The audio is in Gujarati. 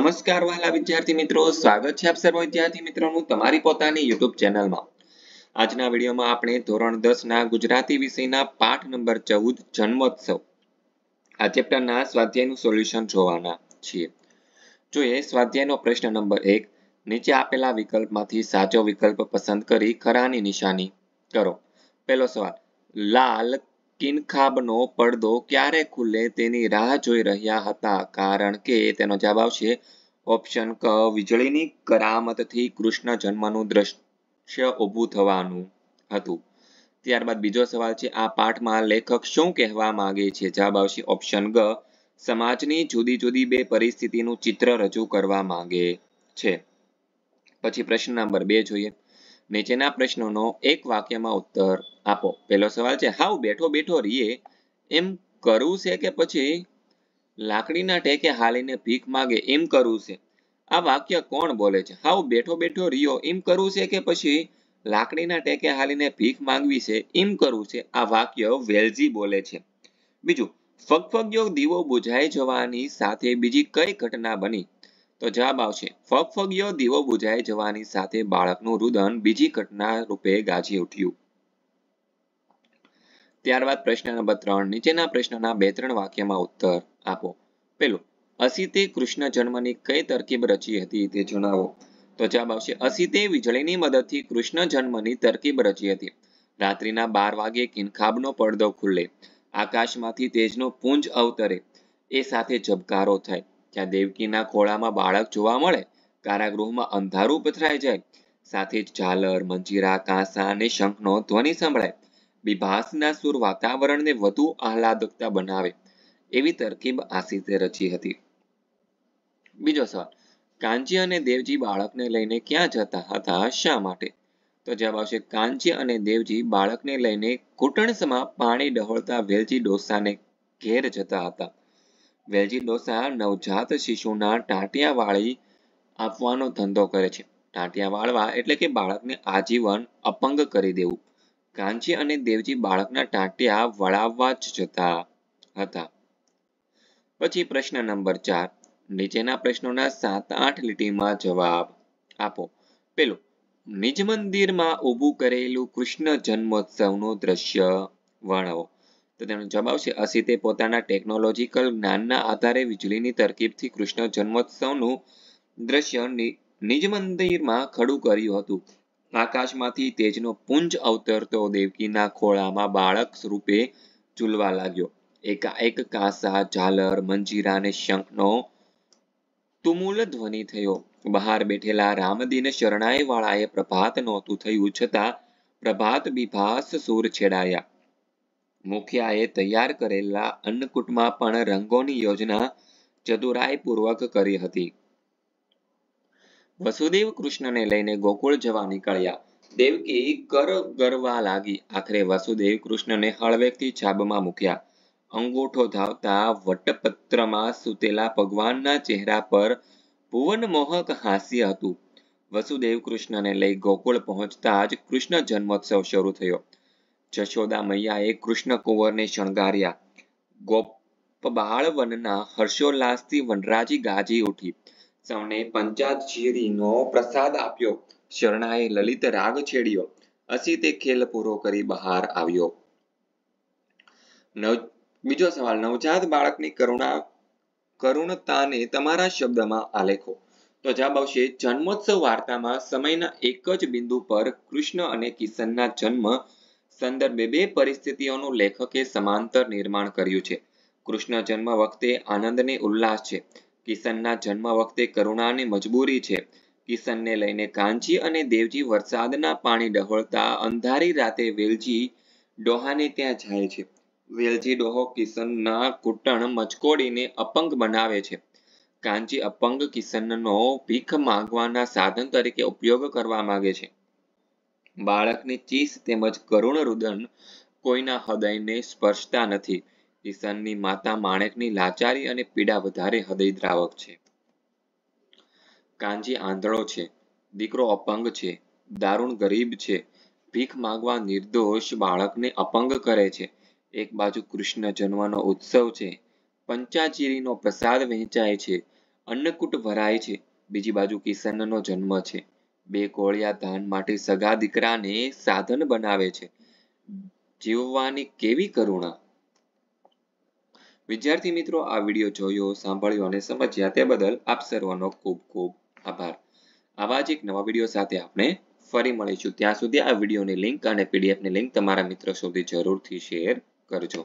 નમસ્કાર વાલા વિદ્યાર્થી મિત્રો સ્વાગત છે આપ સર્વ વિદ્યાર્થી મિત્રોનું તમારી પોતાની YouTube ચેનલમાં આજના વિડીયોમાં આપણે ધોરણ 10 ના ગુજરાતી વિષયના પાઠ નંબર 14 જન્મોત્સવ આ ચેપ્ટરના સ્વાધ્યાયનું સોલ્યુશન જોવાના છીએ જોઈએ સ્વાધ્યાયનો પ્રશ્ન નંબર 1 નીચે આપેલા વિકલ્પમાંથી સાચો વિકલ્પ પસંદ કરી ખરાની નિશાની કરો પહેલો સવાલ લાલ કિનખાબનો પડદો ક્યારે ખુલે તેની રાહ જોઈ રહ્યા હતા કારણ કે તેનો જવાબ આવશે ઓપ્શન ક વીજળીની કરામતથી કૃષ્ણ જન્મનું દ્રશ્ય ઊભું થવાનું હતું ત્યારબાદ બીજો સવાલ છે આ પાઠમાં લેખક શું કહેવા માગે છે જવાબ આવશે ઓપ્શન ગ સમાજની જુદી જુદી બે પરિસ્થિતિનું ચિત્ર રજૂ કરવા માંગે છે પછી પ્રશ્ન નંબર બે જોઈએ નીચેના પ્રશ્નોનો એક વાક્યમાં ઉત્તર આપો પહેલો સવાલ છે હાવ બેઠો બેઠો રીએ એમ કરવું છે કે પછી લાકડીના ટેકે હાલીને ભીખ માગે એમ કરવું છે આ વાક્ય કોણ બોલે છે હાવ બેઠો બેઠો રિયો એમ કરવું છે કે પછી લાકડીના ટેકે હાલીને ભીખ માંગવી છે એમ કરવું છે આ વાક્ય વેલજી બોલે છે બીજું ફગફગ્યો દીવો બુઝાઈ જવાની સાથે બીજી કઈ ઘટના બની તો જવાબ આવશે ફગફગીયો દીવો બુજાઈ જવાની સાથે બાળકનું રુદન બીજી ઘટના રૂપે ગાજી ઉઠ્યું ત્યારબાદ પ્રશ્ન નંબર ત્રણ નીચેના પ્રશ્નના બે ત્રણ વાક્યમાં ઉત્તર આપો પેલું અસિતે કૃષ્ણ જન્મની કઈ તરકીબ રચી હતી તે જણાવો તો જવાબ આવશે અસિતે વીજળીની મદદથી કૃષ્ણ જન્મની તરકીબ રચી હતી રાત્રિના બાર વાગે કિનખાબનો પડદો ખુલ્લે આકાશમાંથી તેજનો પુંજ અવતરે એ સાથે ઝબકારો થાય ત્યાં દેવકીના ખોળામાં બાળક જોવા મળે કારાગૃહમાં અંધારું પથરાઈ જાય સાથે ઝાલર મંજીરા કાંસા અને શંખનો ધ્વનિ સંભળાય બિભાસના સુર વાતાવરણને વધુ આહલાદકતા બનાવે એવી તરકીબ આશીષે રચી હતી બીજો સવાલ કાંજી અને દેવજી બાળકને લઈને ક્યાં જતા હતા શા માટે તો જવાબ આવશે કાંજી અને દેવજી બાળકને લઈને ઘૂંટણસમાં પાણી ડહોળતા વેલજી ડોસાને ઘેર જતા હતા વેજી ડોસા નવજાત શિશુના ટાંટિયા વાળી આપવાનો ધંધો કરે છે ટાંટિયા વાળવા એટલે કે બાળકને આજીવન અપંગ કરી દેવું કાંજી અને દેવજી બાળકના ટાંટિયા વળાવવા જ જતા હતા પછી પ્રશ્ન નંબર ચાર નીચેના પ્રશ્નોના સાત આઠ લીટીમાં જવાબ આપો પેલું નિજ મંદિરમાં ઊભું કરેલું કૃષ્ણ જન્મોત્સવનું દ્રશ્ય વર્ણવો તો તેનો જવાબ આવશે અસિતે પોતાના ટેકનોલોજીકલ જ્ઞાનના આધારે વીજળીની તરકીબથી કૃષ્ણ જન્મોત્સવનું દ્રશ્ય નિજ મંદિરમાં ખડું કર્યું હતું આકાશમાંથી તેજનો પુંજ અવતરતો દેવકીના ખોળામાં બાળક રૂપે ચૂલવા લાગ્યો એકાએક કાંસા ઝાલર મંજીરા અને શંખનો તુમુલ ધ્વનિ થયો બહાર બેઠેલા રામદીન શરણાઈ વાળાએ પ્રભાત નહોતું થયું છતાં પ્રભાત બિભાસ સુર છેડાયા મુખિયાએ તૈયાર કરેલા અન્નકૂટમાં પણ રંગોની યોજના ચતુરાઈપૂર્વક કરી હતી વસુદેવ કૃષ્ણને લઈને ગોકુળ જવા નીકળ્યા દેવકી કર ગરવા લાગી આખરે વસુદેવ કૃષ્ણને હળવેકથી છાબમાં મૂક્યા અંગૂઠો ધાવતા વટપત્રમાં સુતેલા ભગવાનના ચહેરા પર ભુવન મોહક હાસ્ય હતું વસુદેવ કૃષ્ણને લઈ ગોકુળ પહોંચતા જ કૃષ્ણ જન્મોત્સવ શરૂ થયો જશોદા મૈયાએ કૃષ્ણ કુંવરને શણગાર્યા ગોપ બાળ વનના હર્ષોલ્લાસથી વનરાજી ગાજી ઉઠી સૌને પંચાત શીરીનો પ્રસાદ આપ્યો શરણાએ લલિત રાગ છેડ્યો અસી તે ખેલ પૂરો કરી બહાર આવ્યો નવ બીજો સવાલ નવજાત બાળકની કરુણા કરુણતાને તમારા શબ્દમાં આલેખો તો જવાબ આવશે જન્મોત્સવ વાર્તામાં સમયના એક જ બિંદુ પર કૃષ્ણ અને કિશનના જન્મ સંદર્ભે બે પરિસ્થિતિઓનું લેખકે સમાંતર નિર્માણ કર્યું છે કૃષ્ણ જન્મ વખતે આનંદને ઉલ્લાસ છે કિશનના જન્મ વખતે કરુણાની મજબૂરી છે કિશનને લઈને કાંજી અને દેવજી વરસાદના પાણી ડહોળતા અંધારી રાતે વેલજી ડોહાને ત્યાં જાય છે વેલજી ડોહો કિશનના કૂટણ મચકોડીને અપંગ બનાવે છે કાંજી અપંગ કિશનનો ભીખ માંગવાના સાધન તરીકે ઉપયોગ કરવા માગે છે બાળકની ચીસ તેમજ કરુણ રુદન કોઈના હૃદયને સ્પર્શતા નથી કિશનની માતા માણેકની લાચારી અને પીડા વધારે હૃદયદ્રાવક છે કાનજી આંધળો છે દીકરો અપંગ છે દારૂણ ગરીબ છે ભીખ માગવા નિર્દોષ બાળકને અપંગ કરે છે એક બાજુ કૃષ્ણ જન્મનો ઉત્સવ છે પંચાચીરીનો પ્રસાદ વહેંચાય છે અન્નકૂટ ભરાય છે બીજી બાજુ કિશનનો જન્મ છે બે કોળિયા ધાન માટે સગા દીકરાને સાધન બનાવે છે જીવવાની કેવી કરુણા વિદ્યાર્થી મિત્રો આ વિડીયો જોયો સાંભળ્યો અને સમજ્યા તે બદલ આપ સર્વનો ખૂબ ખૂબ આભાર આવા જ એક નવા વિડીયો સાથે આપણે ફરી મળીશું ત્યાં સુધી આ વિડીયોની લિંક અને પીડીએફની લિંક તમારા મિત્રો સુધી જરૂરથી શેર કરજો